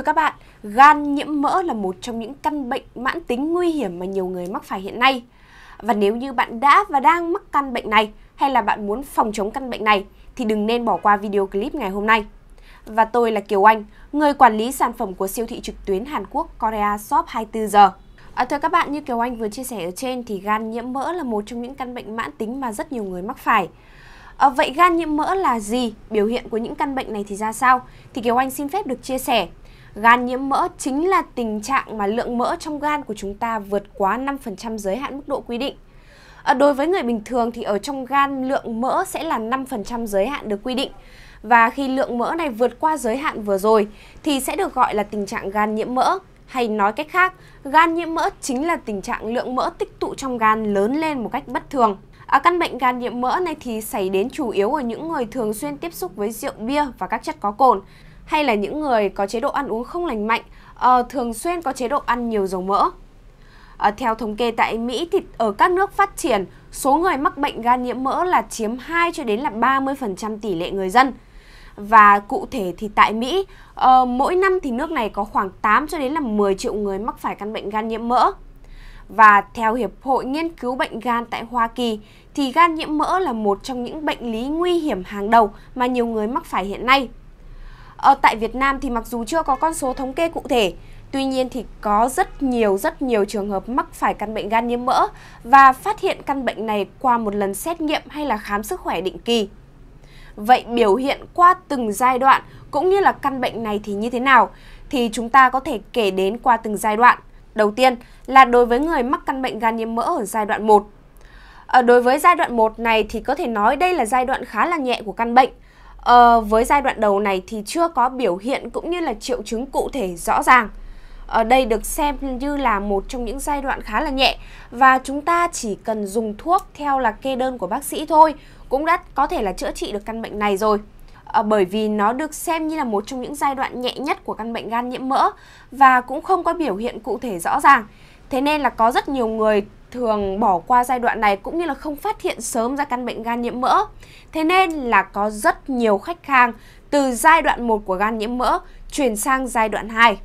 Thưa các bạn, gan nhiễm mỡ là một trong những căn bệnh mãn tính nguy hiểm mà nhiều người mắc phải hiện nay. Và nếu như bạn đã và đang mắc căn bệnh này hay là bạn muốn phòng chống căn bệnh này thì đừng nên bỏ qua video clip ngày hôm nay. Và tôi là Kiều Anh, người quản lý sản phẩm của siêu thị trực tuyến Hàn Quốc Korea Shop 24 giờ. À, thưa các bạn, như Kiều Anh vừa chia sẻ ở trên thì gan nhiễm mỡ là một trong những căn bệnh mãn tính mà rất nhiều người mắc phải. À, vậy gan nhiễm mỡ là gì? Biểu hiện của những căn bệnh này thì ra sao? Thì Kiều Anh xin phép được chia sẻ Gan nhiễm mỡ chính là tình trạng mà lượng mỡ trong gan của chúng ta vượt quá 5% giới hạn mức độ quy định. À, đối với người bình thường thì ở trong gan lượng mỡ sẽ là 5% giới hạn được quy định. Và khi lượng mỡ này vượt qua giới hạn vừa rồi thì sẽ được gọi là tình trạng gan nhiễm mỡ. Hay nói cách khác, gan nhiễm mỡ chính là tình trạng lượng mỡ tích tụ trong gan lớn lên một cách bất thường. À, căn bệnh gan nhiễm mỡ này thì xảy đến chủ yếu ở những người thường xuyên tiếp xúc với rượu bia và các chất có cồn hay là những người có chế độ ăn uống không lành mạnh, uh, thường xuyên có chế độ ăn nhiều dầu mỡ. Uh, theo thống kê tại Mỹ thì ở các nước phát triển, số người mắc bệnh gan nhiễm mỡ là chiếm 2 cho đến là 30% tỷ lệ người dân. Và cụ thể thì tại Mỹ, uh, mỗi năm thì nước này có khoảng 8 cho đến là 10 triệu người mắc phải căn bệnh gan nhiễm mỡ. Và theo Hiệp hội Nghiên cứu Bệnh gan tại Hoa Kỳ, thì gan nhiễm mỡ là một trong những bệnh lý nguy hiểm hàng đầu mà nhiều người mắc phải hiện nay ở ờ, tại Việt Nam thì mặc dù chưa có con số thống kê cụ thể, tuy nhiên thì có rất nhiều rất nhiều trường hợp mắc phải căn bệnh gan nhiễm mỡ và phát hiện căn bệnh này qua một lần xét nghiệm hay là khám sức khỏe định kỳ. Vậy biểu hiện qua từng giai đoạn cũng như là căn bệnh này thì như thế nào thì chúng ta có thể kể đến qua từng giai đoạn. Đầu tiên là đối với người mắc căn bệnh gan nhiễm mỡ ở giai đoạn 1. Ở ờ, đối với giai đoạn 1 này thì có thể nói đây là giai đoạn khá là nhẹ của căn bệnh Ờ, với giai đoạn đầu này thì chưa có biểu hiện cũng như là triệu chứng cụ thể rõ ràng. Ở ờ, đây được xem như là một trong những giai đoạn khá là nhẹ và chúng ta chỉ cần dùng thuốc theo là kê đơn của bác sĩ thôi cũng đã có thể là chữa trị được căn bệnh này rồi. À, bởi vì nó được xem như là một trong những giai đoạn nhẹ nhất của căn bệnh gan nhiễm mỡ và cũng không có biểu hiện cụ thể rõ ràng. Thế nên là có rất nhiều người thường bỏ qua giai đoạn này cũng như là không phát hiện sớm ra căn bệnh gan nhiễm mỡ. Thế nên là có rất nhiều khách hàng từ giai đoạn 1 của gan nhiễm mỡ chuyển sang giai đoạn 2.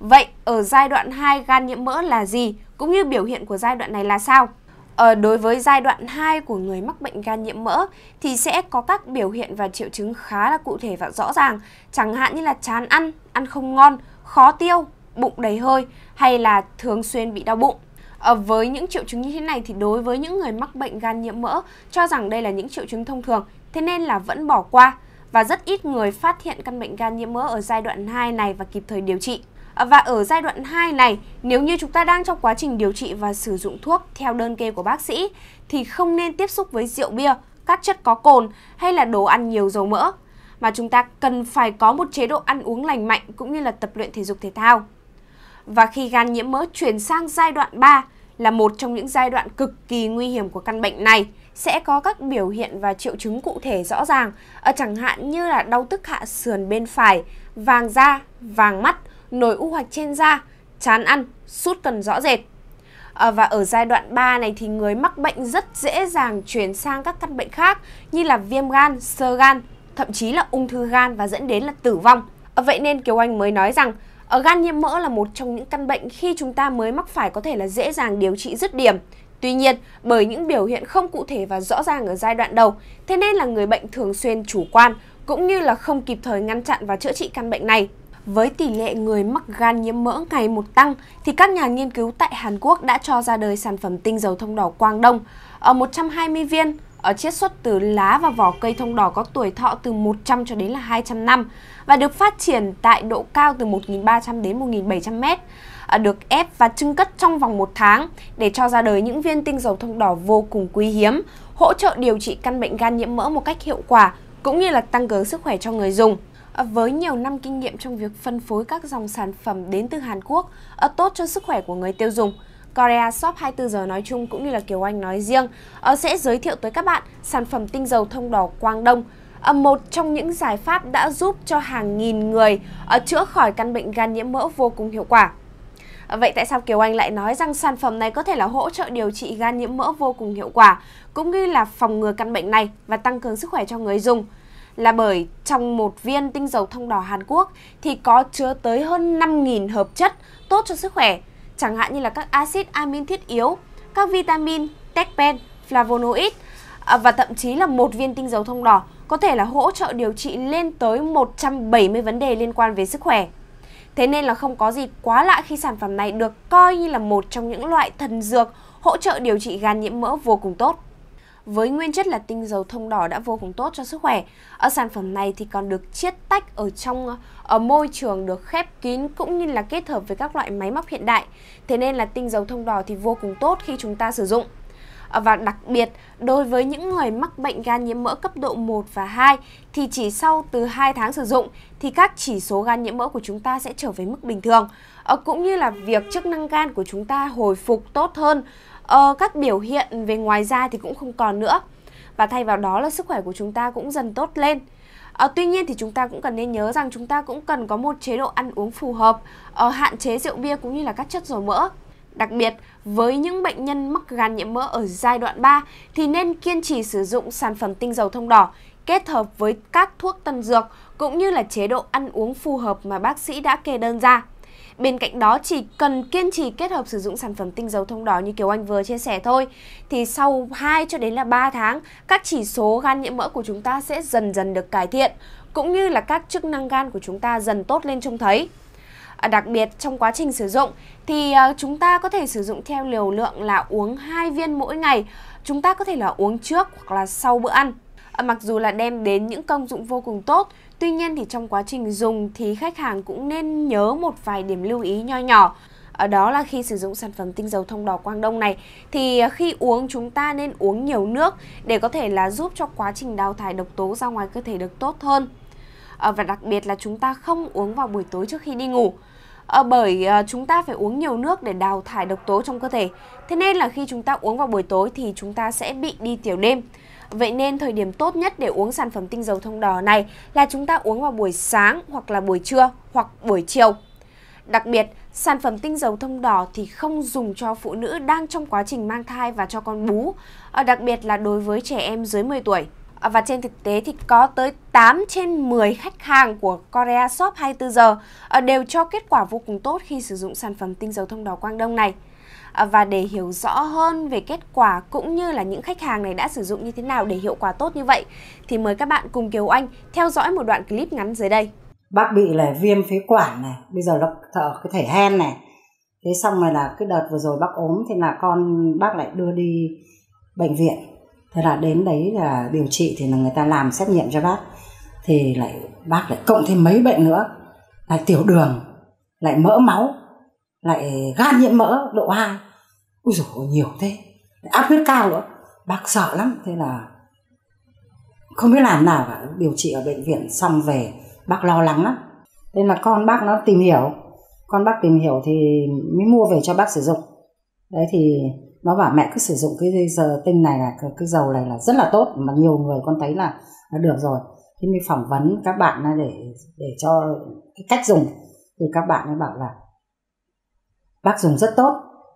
Vậy ở giai đoạn 2 gan nhiễm mỡ là gì cũng như biểu hiện của giai đoạn này là sao? ở ờ, đối với giai đoạn 2 của người mắc bệnh gan nhiễm mỡ thì sẽ có các biểu hiện và triệu chứng khá là cụ thể và rõ ràng, chẳng hạn như là chán ăn, ăn không ngon, khó tiêu, bụng đầy hơi hay là thường xuyên bị đau bụng. Ờ, với những triệu chứng như thế này thì đối với những người mắc bệnh gan nhiễm mỡ cho rằng đây là những triệu chứng thông thường, thế nên là vẫn bỏ qua và rất ít người phát hiện căn bệnh gan nhiễm mỡ ở giai đoạn 2 này và kịp thời điều trị. Ờ, và ở giai đoạn 2 này, nếu như chúng ta đang trong quá trình điều trị và sử dụng thuốc theo đơn kê của bác sĩ thì không nên tiếp xúc với rượu bia, các chất có cồn hay là đồ ăn nhiều dầu mỡ mà chúng ta cần phải có một chế độ ăn uống lành mạnh cũng như là tập luyện thể dục thể thao và khi gan nhiễm mỡ chuyển sang giai đoạn 3 là một trong những giai đoạn cực kỳ nguy hiểm của căn bệnh này sẽ có các biểu hiện và triệu chứng cụ thể rõ ràng, ở chẳng hạn như là đau tức hạ sườn bên phải, vàng da, vàng mắt, nổi u hoạch trên da, chán ăn, sút cần rõ rệt. À, và ở giai đoạn 3 này thì người mắc bệnh rất dễ dàng chuyển sang các căn bệnh khác như là viêm gan, sơ gan, thậm chí là ung thư gan và dẫn đến là tử vong. À, vậy nên Kiều Anh mới nói rằng ở ờ, gan nhiễm mỡ là một trong những căn bệnh khi chúng ta mới mắc phải có thể là dễ dàng điều trị dứt điểm. Tuy nhiên, bởi những biểu hiện không cụ thể và rõ ràng ở giai đoạn đầu, thế nên là người bệnh thường xuyên chủ quan cũng như là không kịp thời ngăn chặn và chữa trị căn bệnh này. Với tỷ lệ người mắc gan nhiễm mỡ ngày một tăng thì các nhà nghiên cứu tại Hàn Quốc đã cho ra đời sản phẩm tinh dầu thông đỏ Quang Đông ở 120 viên ở chiết xuất từ lá và vỏ cây thông đỏ có tuổi thọ từ 100 cho đến là 200 năm và được phát triển tại độ cao từ 1.300 đến 1.700 mét được ép và trưng cất trong vòng một tháng để cho ra đời những viên tinh dầu thông đỏ vô cùng quý hiếm, hỗ trợ điều trị căn bệnh gan nhiễm mỡ một cách hiệu quả cũng như là tăng cường sức khỏe cho người dùng. Với nhiều năm kinh nghiệm trong việc phân phối các dòng sản phẩm đến từ Hàn Quốc, tốt cho sức khỏe của người tiêu dùng, Korea Shop 24 giờ nói chung cũng như là Kiều Anh nói riêng ờ, sẽ giới thiệu tới các bạn sản phẩm tinh dầu thông đỏ Quang Đông ờ, một trong những giải pháp đã giúp cho hàng nghìn người ờ, chữa khỏi căn bệnh gan nhiễm mỡ vô cùng hiệu quả. Vậy tại sao Kiều Anh lại nói rằng sản phẩm này có thể là hỗ trợ điều trị gan nhiễm mỡ vô cùng hiệu quả, cũng như là phòng ngừa căn bệnh này và tăng cường sức khỏe cho người dùng? Là bởi trong một viên tinh dầu thông đỏ Hàn Quốc thì có chứa tới hơn 5.000 hợp chất tốt cho sức khỏe, chẳng hạn như là các axit amin thiết yếu, các vitamin, techpen, flavonoid à, và thậm chí là một viên tinh dầu thông đỏ có thể là hỗ trợ điều trị lên tới 170 vấn đề liên quan về sức khỏe. Thế nên là không có gì quá lạ khi sản phẩm này được coi như là một trong những loại thần dược hỗ trợ điều trị gan nhiễm mỡ vô cùng tốt với nguyên chất là tinh dầu thông đỏ đã vô cùng tốt cho sức khỏe. Ở sản phẩm này thì còn được chiết tách ở trong ở môi trường được khép kín cũng như là kết hợp với các loại máy móc hiện đại. Thế nên là tinh dầu thông đỏ thì vô cùng tốt khi chúng ta sử dụng. Ờ, và đặc biệt, đối với những người mắc bệnh gan nhiễm mỡ cấp độ 1 và 2 thì chỉ sau từ 2 tháng sử dụng thì các chỉ số gan nhiễm mỡ của chúng ta sẽ trở về mức bình thường. Ờ, cũng như là việc chức năng gan của chúng ta hồi phục tốt hơn ờ, các biểu hiện về ngoài da thì cũng không còn nữa và thay vào đó là sức khỏe của chúng ta cũng dần tốt lên. À, tuy nhiên thì chúng ta cũng cần nên nhớ rằng chúng ta cũng cần có một chế độ ăn uống phù hợp, à, hạn chế rượu bia cũng như là các chất dầu mỡ. Đặc biệt, với những bệnh nhân mắc gan nhiễm mỡ ở giai đoạn 3 thì nên kiên trì sử dụng sản phẩm tinh dầu thông đỏ kết hợp với các thuốc tân dược cũng như là chế độ ăn uống phù hợp mà bác sĩ đã kê đơn ra. Bên cạnh đó chỉ cần kiên trì kết hợp sử dụng sản phẩm tinh dầu thông đỏ như Kiều Anh vừa chia sẻ thôi thì sau 2 cho đến là 3 tháng các chỉ số gan nhiễm mỡ của chúng ta sẽ dần dần được cải thiện cũng như là các chức năng gan của chúng ta dần tốt lên trông thấy. À, đặc biệt trong quá trình sử dụng thì à, chúng ta có thể sử dụng theo liều lượng là uống 2 viên mỗi ngày. Chúng ta có thể là uống trước hoặc là sau bữa ăn. À, mặc dù là đem đến những công dụng vô cùng tốt, tuy nhiên thì trong quá trình dùng thì khách hàng cũng nên nhớ một vài điểm lưu ý nho nhỏ. Ở đó là khi sử dụng sản phẩm tinh dầu thông đỏ Quang Đông này thì à, khi uống chúng ta nên uống nhiều nước để có thể là giúp cho quá trình đào thải độc tố ra ngoài cơ thể được tốt hơn. Ờ, và đặc biệt là chúng ta không uống vào buổi tối trước khi đi ngủ. Ờ, bởi ờ, chúng ta phải uống nhiều nước để đào thải độc tố trong cơ thể. Thế nên là khi chúng ta uống vào buổi tối thì chúng ta sẽ bị đi tiểu đêm. Vậy nên thời điểm tốt nhất để uống sản phẩm tinh dầu thông đỏ này là chúng ta uống vào buổi sáng hoặc là buổi trưa hoặc buổi chiều. Đặc biệt, sản phẩm tinh dầu thông đỏ thì không dùng cho phụ nữ đang trong quá trình mang thai và cho con bú, ờ, đặc biệt là đối với trẻ em dưới 10 tuổi. Ờ, và trên thực tế thì có tới 8 trên 10 khách hàng của Korea Shop 24 giờ ờ, đều cho kết quả vô cùng tốt khi sử dụng sản phẩm tinh dầu thông đỏ Quang Đông này. Ờ, và để hiểu rõ hơn về kết quả cũng như là những khách hàng này đã sử dụng như thế nào để hiệu quả tốt như vậy thì mời các bạn cùng Kiều Anh theo dõi một đoạn clip ngắn dưới đây. Bác bị là viêm phế quản này, bây giờ nó thở cái thể hen này. Thế xong rồi là cái đợt vừa rồi bác ốm thì là con bác lại đưa đi bệnh viện thế là đến đấy là điều trị thì là người ta làm xét nghiệm cho bác thì lại bác lại cộng thêm mấy bệnh nữa lại tiểu đường lại mỡ máu lại gan nhiễm mỡ độ 2 ui dồi nhiều thế áp huyết cao nữa bác sợ lắm thế là không biết làm nào cả điều trị ở bệnh viện xong về bác lo lắng lắm nên là con bác nó tìm hiểu con bác tìm hiểu thì mới mua về cho bác sử dụng đấy thì nó bảo mẹ cứ sử dụng cái giờ tinh này là cái, cái dầu này là rất là tốt mà nhiều người con thấy là, là được rồi thế mình phỏng vấn các bạn để để cho cái cách dùng thì các bạn ấy bảo là bác dùng rất tốt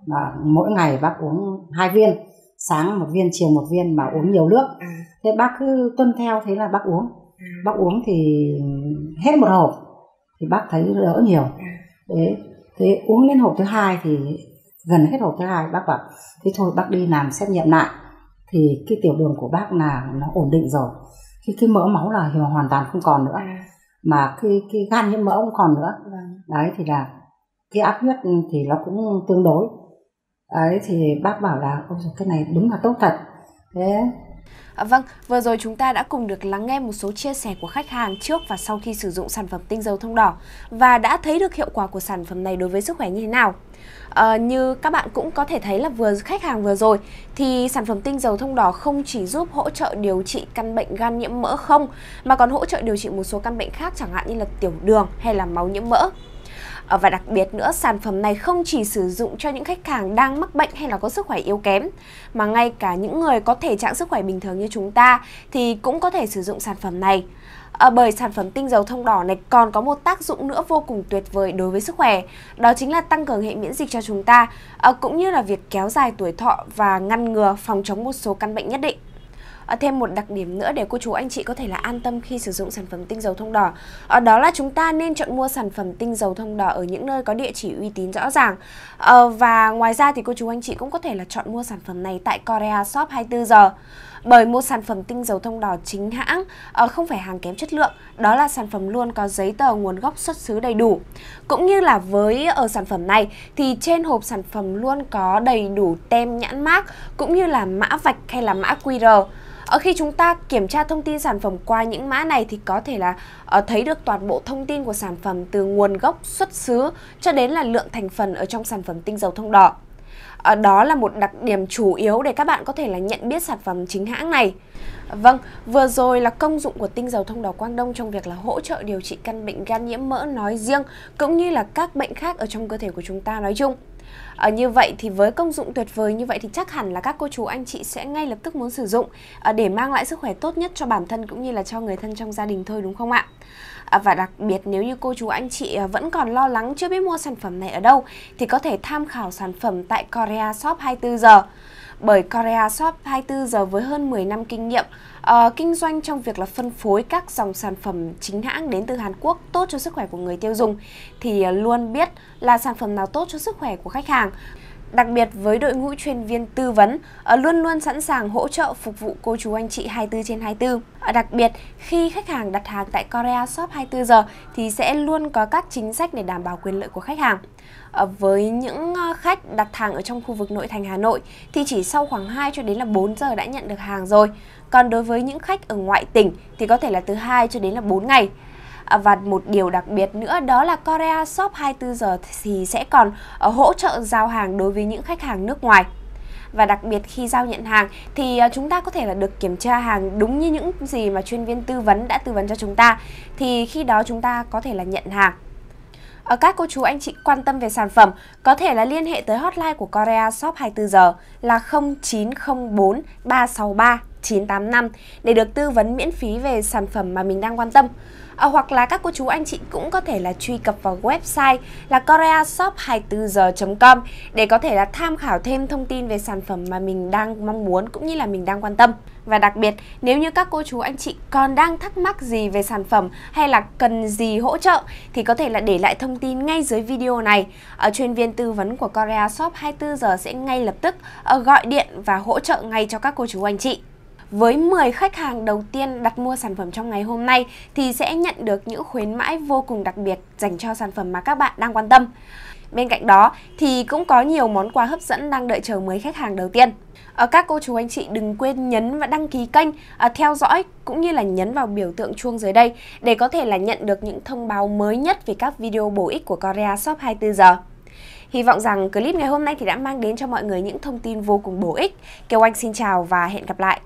mà mỗi ngày bác uống hai viên sáng một viên chiều một viên mà uống nhiều nước à. thế bác cứ tuân theo thế là bác uống à. bác uống thì hết một hộp thì bác thấy đỡ nhiều à. thế thế uống đến hộp thứ hai thì gần hết hộp thứ hai bác bảo thế thôi bác đi làm xét nghiệm lại thì cái tiểu đường của bác là nó ổn định rồi khi cái mỡ máu là hoàn toàn không còn nữa à. mà cái cái gan nhiễm mỡ không còn nữa vâng. đấy thì là cái áp huyết thì nó cũng tương đối ấy thì bác bảo là ôi cái này đúng là tốt thật thế À, vâng, vừa rồi chúng ta đã cùng được lắng nghe một số chia sẻ của khách hàng trước và sau khi sử dụng sản phẩm tinh dầu thông đỏ và đã thấy được hiệu quả của sản phẩm này đối với sức khỏe như thế nào. À, như các bạn cũng có thể thấy là vừa khách hàng vừa rồi thì sản phẩm tinh dầu thông đỏ không chỉ giúp hỗ trợ điều trị căn bệnh gan nhiễm mỡ không mà còn hỗ trợ điều trị một số căn bệnh khác chẳng hạn như là tiểu đường hay là máu nhiễm mỡ. Ờ, và đặc biệt nữa, sản phẩm này không chỉ sử dụng cho những khách hàng đang mắc bệnh hay là có sức khỏe yếu kém, mà ngay cả những người có thể trạng sức khỏe bình thường như chúng ta thì cũng có thể sử dụng sản phẩm này. À, bởi sản phẩm tinh dầu thông đỏ này còn có một tác dụng nữa vô cùng tuyệt vời đối với sức khỏe Đó chính là tăng cường hệ miễn dịch cho chúng ta à, Cũng như là việc kéo dài tuổi thọ và ngăn ngừa phòng chống một số căn bệnh nhất định Ờ, thêm một đặc điểm nữa để cô chú anh chị có thể là an tâm khi sử dụng sản phẩm tinh dầu thông đỏ à, đó là chúng ta nên chọn mua sản phẩm tinh dầu thông đỏ ở những nơi có địa chỉ uy tín rõ ràng ờ, và ngoài ra thì cô chú anh chị cũng có thể là chọn mua sản phẩm này tại Korea Shop 24 giờ bởi một sản phẩm tinh dầu thông đỏ chính hãng ờ, không phải hàng kém chất lượng, đó là sản phẩm luôn có giấy tờ nguồn gốc xuất xứ đầy đủ. Cũng như là với ở sản phẩm này thì trên hộp sản phẩm luôn có đầy đủ tem nhãn mác cũng như là mã vạch hay là mã QR. Ở khi chúng ta kiểm tra thông tin sản phẩm qua những mã này thì có thể là uh, thấy được toàn bộ thông tin của sản phẩm từ nguồn gốc, xuất xứ cho đến là lượng thành phần ở trong sản phẩm tinh dầu thông đỏ. À, đó là một đặc điểm chủ yếu để các bạn có thể là nhận biết sản phẩm chính hãng này. Vâng, vừa rồi là công dụng của tinh dầu thông đỏ Quang Đông trong việc là hỗ trợ điều trị căn bệnh gan nhiễm mỡ nói riêng cũng như là các bệnh khác ở trong cơ thể của chúng ta nói chung. À, như vậy thì với công dụng tuyệt vời như vậy thì chắc hẳn là các cô chú anh chị sẽ ngay lập tức muốn sử dụng à, để mang lại sức khỏe tốt nhất cho bản thân cũng như là cho người thân trong gia đình thôi đúng không ạ? Ờ, và đặc biệt nếu như cô chú anh chị ờ, vẫn còn lo lắng chưa biết mua sản phẩm này ở đâu thì có thể tham khảo sản phẩm tại Korea Shop 24 giờ. Bởi Korea Shop 24 giờ với hơn 10 năm kinh nghiệm uh, kinh doanh trong việc là phân phối các dòng sản phẩm chính hãng đến từ Hàn Quốc tốt cho sức khỏe của người tiêu dùng thì luôn biết là sản phẩm nào tốt cho sức khỏe của khách hàng. Đặc biệt với đội ngũ chuyên viên tư vấn ờ, luôn luôn sẵn sàng hỗ trợ phục vụ cô chú anh chị 24 trên 24. Ờ, đặc biệt khi khách hàng đặt hàng tại Korea Shop 24 giờ thì sẽ luôn có các chính sách để đảm bảo quyền lợi của khách hàng. Ờ, với những khách đặt hàng ở trong khu vực nội thành Hà Nội thì chỉ sau khoảng 2 cho đến là 4 giờ đã nhận được hàng rồi. Còn đối với những khách ở ngoại tỉnh thì có thể là từ 2 cho đến là 4 ngày. À, và một điều đặc biệt nữa đó là Korea Shop 24 giờ thì sẽ còn ờ, hỗ trợ giao hàng đối với những khách hàng nước ngoài và đặc biệt khi giao nhận hàng thì ờ, chúng ta có thể là được kiểm tra hàng đúng như những gì mà chuyên viên tư vấn đã tư vấn cho chúng ta thì khi đó chúng ta có thể là nhận hàng ở ờ, các cô chú anh chị quan tâm về sản phẩm có thể là liên hệ tới hotline của Korea Shop 24 giờ là 0904 363 985 để được tư vấn miễn phí về sản phẩm mà mình đang quan tâm. À, hoặc là các cô chú anh chị cũng có thể là truy cập vào website là koreashop24giờ.com để có thể là tham khảo thêm thông tin về sản phẩm mà mình đang mong muốn cũng như là mình đang quan tâm. Và đặc biệt, nếu như các cô chú anh chị còn đang thắc mắc gì về sản phẩm hay là cần gì hỗ trợ thì có thể là để lại thông tin ngay dưới video này. Ở ờ, chuyên viên tư vấn của Korea Shop 24 giờ sẽ ngay lập tức ờ, gọi điện và hỗ trợ ngay cho các cô chú anh chị với 10 khách hàng đầu tiên đặt mua sản phẩm trong ngày hôm nay thì sẽ nhận được những khuyến mãi vô cùng đặc biệt dành cho sản phẩm mà các bạn đang quan tâm. Bên cạnh đó thì cũng có nhiều món quà hấp dẫn đang đợi chờ mới khách hàng đầu tiên. Ở ờ, các cô chú anh chị đừng quên nhấn và đăng ký kênh, ờ, theo dõi cũng như là nhấn vào biểu tượng chuông dưới đây để có thể là nhận được những thông báo mới nhất về các video bổ ích của Korea Shop 24 giờ. Hy vọng rằng clip ngày hôm nay thì đã mang đến cho mọi người những thông tin vô cùng bổ ích. Kêu Anh xin chào và hẹn gặp lại.